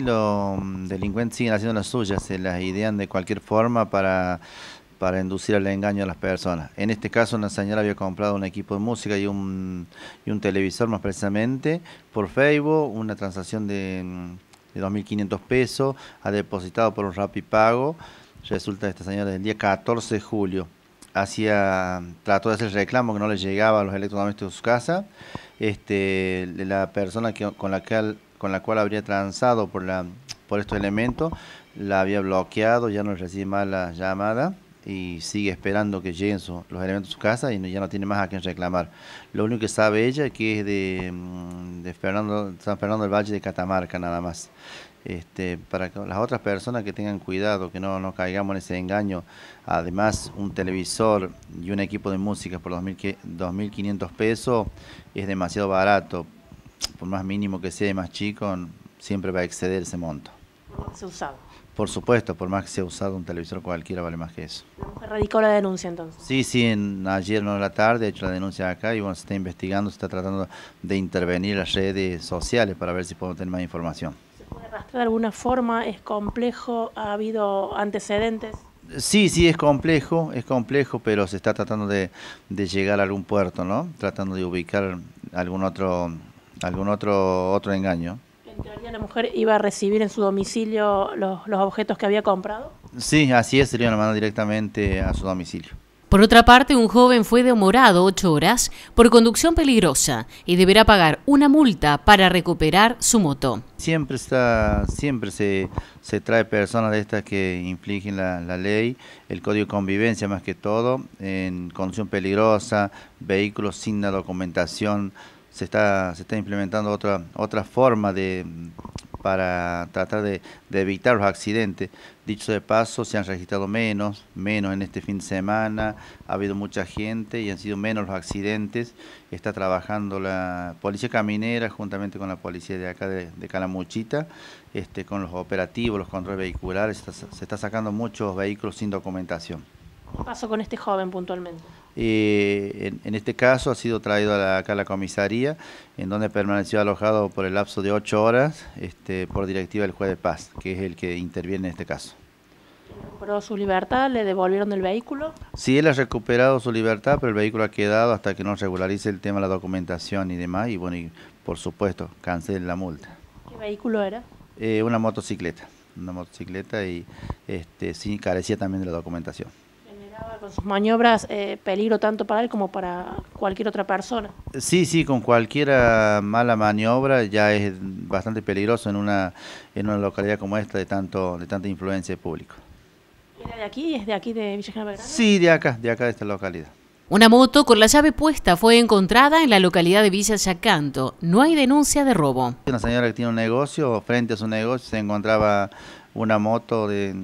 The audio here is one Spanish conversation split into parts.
los delincuentes siguen haciendo las suyas, se las idean de cualquier forma para, para inducir al engaño a las personas. En este caso, una señora había comprado un equipo de música y un, y un televisor, más precisamente, por Facebook, una transacción de, 2.500 pesos, ha depositado por un y Pago. Resulta esta señora el día 14 de julio hacía, trató de hacer reclamo que no le llegaba a los electrodomésticos de su casa. Este, la persona que, con la que con la cual habría transado por, la, por estos elementos, la había bloqueado, ya no recibe más la llamada y sigue esperando que lleguen los elementos a su casa y ya no tiene más a quien reclamar. Lo único que sabe ella que es de, mm, San Fernando del Valle de Catamarca nada más. Este, para que las otras personas que tengan cuidado, que no, no caigamos en ese engaño. Además, un televisor y un equipo de música por 2.500 pesos es demasiado barato por más mínimo que sea y más chico, siempre va a exceder ese monto. Por más usado. Por supuesto, por más que sea usado un televisor cualquiera vale más que eso. ¿La la denuncia entonces? Sí, sí, ayer no de la tarde, he hecho la denuncia acá y bueno, se está investigando, se está tratando de intervenir las redes sociales para ver si podemos tener más información. ¿Se puede arrastrar de alguna forma? ¿Es complejo? ¿Ha habido antecedentes? Sí, sí, es complejo, es complejo, pero se está tratando de llegar a algún puerto, ¿no? Tratando de ubicar algún otro algún otro, otro engaño. ¿En teoría la mujer iba a recibir en su domicilio los, los objetos que había comprado? Sí, así es, se le iban directamente a su domicilio. Por otra parte, un joven fue demorado ocho horas por conducción peligrosa y deberá pagar una multa para recuperar su moto. Siempre, está, siempre se, se trae personas de estas que infligen la, la, ley, el código de convivencia más que todo, en conducción peligrosa, vehículos sin la documentación se está, se está implementando otra, otra forma de, para tratar de, evitar los accidentes. Dicho de paso, se han registrado menos, menos en este fin de semana, ha habido mucha gente y han sido menos los accidentes. Está trabajando la policía caminera juntamente con la policía de acá de, Calamuchita, este, con los operativos, los controles vehiculares, se se está sacando muchos vehículos sin documentación. ¿Qué pasó con este joven puntualmente? Eh, en, este caso ha sido traído acá a la comisaría, en donde permaneció alojado por el lapso de ocho horas este, por directiva del juez de paz, que es el que interviene en este caso. ¿Recuperó su libertad? ¿Le devolvieron el vehículo? Sí, él ha recuperado su libertad, pero el vehículo ha quedado hasta que no regularice el tema de la documentación y demás, y bueno, por supuesto, cancelen la multa. ¿Qué vehículo era? Eh, una motocicleta, una motocicleta y este, carecía también de la documentación con sus maniobras eh, peligro tanto para él como para cualquier otra persona. Sí, sí, con cualquier mala maniobra ya es bastante peligroso en una, en una localidad como esta de, tanto, de tanta influencia de público. ¿Era de aquí? ¿Es de aquí de Villa General Sí, de acá, de acá de esta localidad. Una moto con la llave puesta fue encontrada en la localidad de Villa Yacanto. No hay denuncia de robo. Una señora que tiene un negocio, frente a su negocio se encontraba una moto de,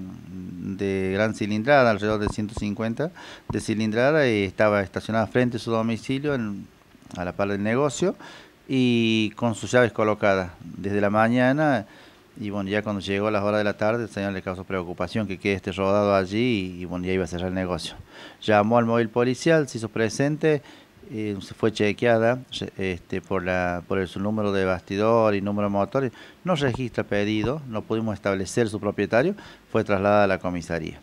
de gran cilindrada, alrededor de 150 de cilindrada, y eh, estaba estacionada frente a su domicilio, a la par del negocio, y con sus llaves colocadas desde la mañana. Y bueno, ya cuando llegó a las horas de la tarde, el señor le causó preocupación que quede este rodado allí y, y bueno, ya iba a cerrar el negocio. Llamó al móvil policial, se hizo presente eh, fue chequeada este, por, la, por su número de bastidor y número de motores, no registra pedido, no pudimos establecer su propietario, fue trasladada a la comisaría.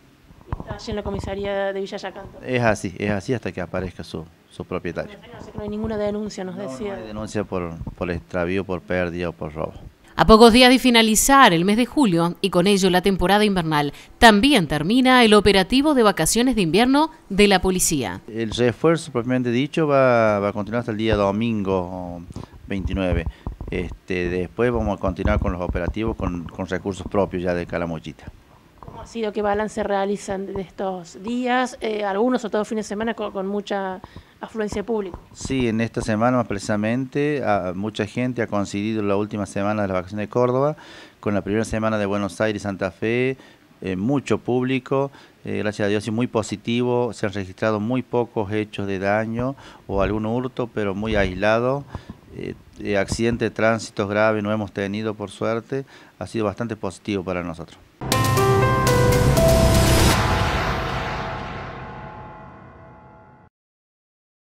¿Está allí en la comisaría de Villa Es así, es así hasta que aparezca su, propietario. No, hay ninguna denuncia, nos decía. No hay denuncia por, por extravío, por pérdida o por robo. A pocos días de finalizar el mes de julio y con ello la temporada invernal, también termina el operativo de vacaciones de invierno de la policía. El refuerzo propiamente dicho va, a continuar hasta el día domingo 29. Este, después vamos a continuar con los operativos con, recursos propios ya de Calamochita. ¿Cómo ha sido? ¿Qué balance realizan estos días? Eh, algunos, o todo fines de semana, con, con mucha afluencia pública. Sí, en esta semana más precisamente, mucha gente ha coincidido en la última semana de la vacación de Córdoba con la primera semana de Buenos Aires, Santa Fe, eh, mucho público, eh, gracias a Dios, y muy positivo. Se han registrado muy pocos hechos de daño o algún hurto, pero muy aislado. Eh, eh accidentes de tránsito grave no hemos tenido, por suerte. Ha sido bastante positivo para nosotros.